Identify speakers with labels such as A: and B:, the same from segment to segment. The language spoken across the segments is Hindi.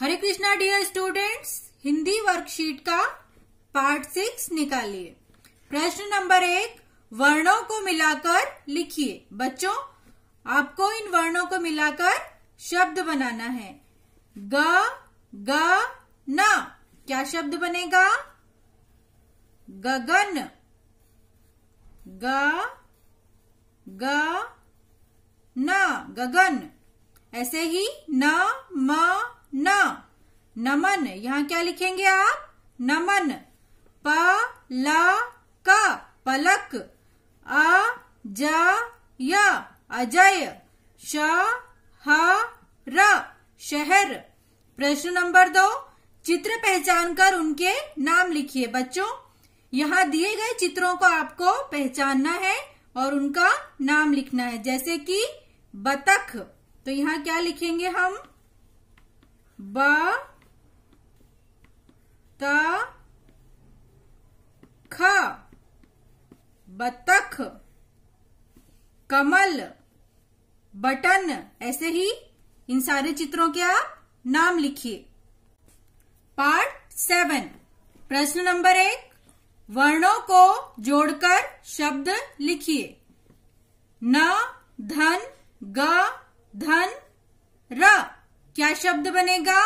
A: हरे Krishna dear students Hindi worksheet का पार्ट सिक्स निकालिए प्रश्न नंबर एक वर्णों को मिलाकर लिखिए बच्चों आपको इन वर्णों को मिलाकर शब्द बनाना है ग ग न क्या शब्द बनेगा गगन ग ग न गगन ऐसे ही न म नमन यहाँ क्या लिखेंगे आप नमन प ल क पलक अ ज य अजय श ह र शहर प्रश्न नंबर दो चित्र पहचान कर उनके नाम लिखिए बच्चों यहाँ दिए गए चित्रों को आपको पहचानना है और उनका नाम लिखना है जैसे कि बतख तो यहाँ क्या लिखेंगे हम ब त ख बतख कमल बटन ऐसे ही इन सारे चित्रों के आप नाम लिखिए पार्ट सेवन प्रश्न नंबर एक वर्णों को जोड़कर शब्द लिखिए न धन ग धन र क्या शब्द बनेगा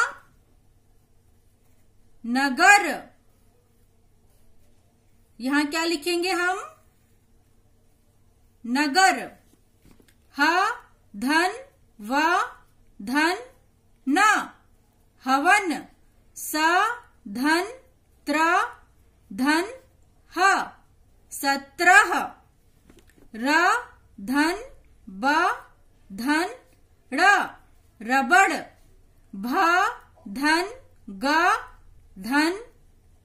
A: नगर यहां क्या लिखेंगे हम नगर ह धन व धन न हवन स धन त्र धन ह सत्रह र धन ब धन र रबड़ भ धन ग धन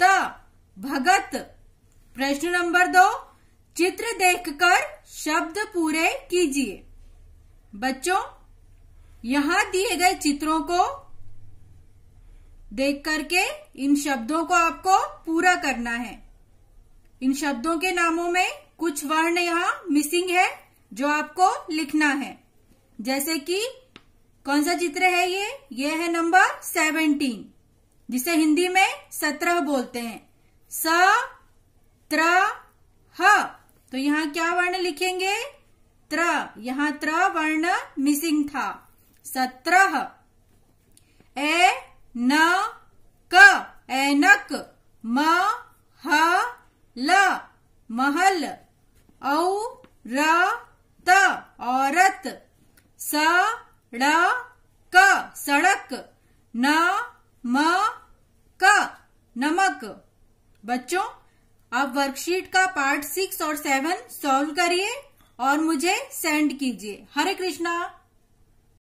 A: त भगत प्रश्न नंबर दो चित्र देखकर शब्द पूरे कीजिए बच्चों यहां दिए गए चित्रों को देख करके इन शब्दों को आपको पूरा करना है इन शब्दों के नामों में कुछ वर्ण यहाँ मिसिंग है जो आपको लिखना है जैसे कि कौन सा चित्र है ये ये है नंबर सेवेंटीन जिसे हिंदी में सत्रह बोलते हैं स त्र ह तो यहां क्या वर्ण लिखेंगे त्र यहाँ त्र वर्ण मिसिंग था सत्रह ए न क एनक म ह ल महल औ र त औरत स ड़ क सड़क न म नमक बच्चों अब वर्कशीट का पार्ट सिक्स और सेवन सॉल्व करिए और मुझे सेंड कीजिए हरे कृष्णा